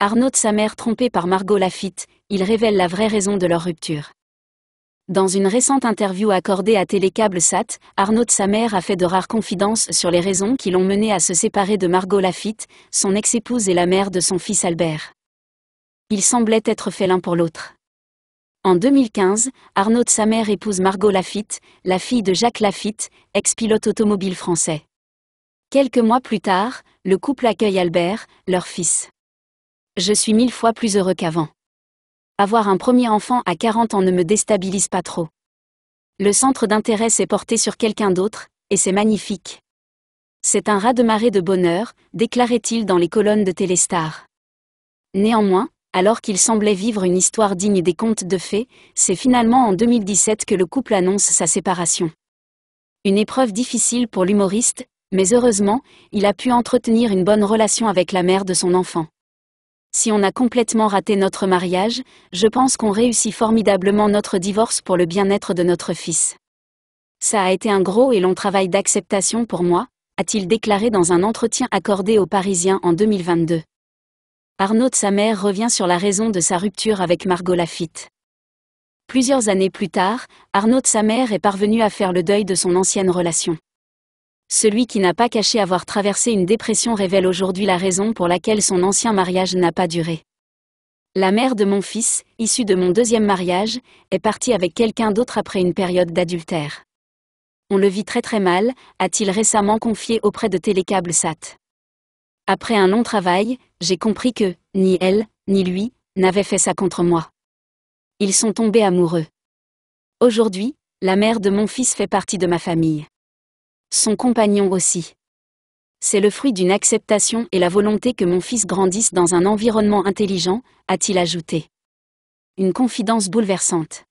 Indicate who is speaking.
Speaker 1: Arnaud sa mère trompé par Margot Lafitte, il révèle la vraie raison de leur rupture. Dans une récente interview accordée à Télécable Sat, Arnaud sa mère a fait de rares confidences sur les raisons qui l'ont mené à se séparer de Margot Lafitte, son ex-épouse et la mère de son fils Albert. Ils semblaient être faits l'un pour l'autre. En 2015, Arnaud sa mère épouse Margot Lafitte, la fille de Jacques Lafitte, ex-pilote automobile français. Quelques mois plus tard, le couple accueille Albert, leur fils. Je suis mille fois plus heureux qu'avant. Avoir un premier enfant à 40 ans ne me déstabilise pas trop. Le centre d'intérêt s'est porté sur quelqu'un d'autre, et c'est magnifique. C'est un raz-de-marée de bonheur, déclarait-il dans les colonnes de Téléstar. Néanmoins, alors qu'il semblait vivre une histoire digne des contes de fées, c'est finalement en 2017 que le couple annonce sa séparation. Une épreuve difficile pour l'humoriste, mais heureusement, il a pu entretenir une bonne relation avec la mère de son enfant. Si on a complètement raté notre mariage, je pense qu'on réussit formidablement notre divorce pour le bien-être de notre fils. Ça a été un gros et long travail d'acceptation pour moi, a-t-il déclaré dans un entretien accordé aux Parisiens en 2022. Arnaud de sa mère revient sur la raison de sa rupture avec Margot Lafitte. Plusieurs années plus tard, Arnaud de sa mère est parvenu à faire le deuil de son ancienne relation. Celui qui n'a pas caché avoir traversé une dépression révèle aujourd'hui la raison pour laquelle son ancien mariage n'a pas duré. La mère de mon fils, issue de mon deuxième mariage, est partie avec quelqu'un d'autre après une période d'adultère. On le vit très très mal, a-t-il récemment confié auprès de Télécable Sat. Après un long travail, j'ai compris que, ni elle, ni lui, n'avaient fait ça contre moi. Ils sont tombés amoureux. Aujourd'hui, la mère de mon fils fait partie de ma famille. Son compagnon aussi. C'est le fruit d'une acceptation et la volonté que mon fils grandisse dans un environnement intelligent, a-t-il ajouté. Une confidence bouleversante.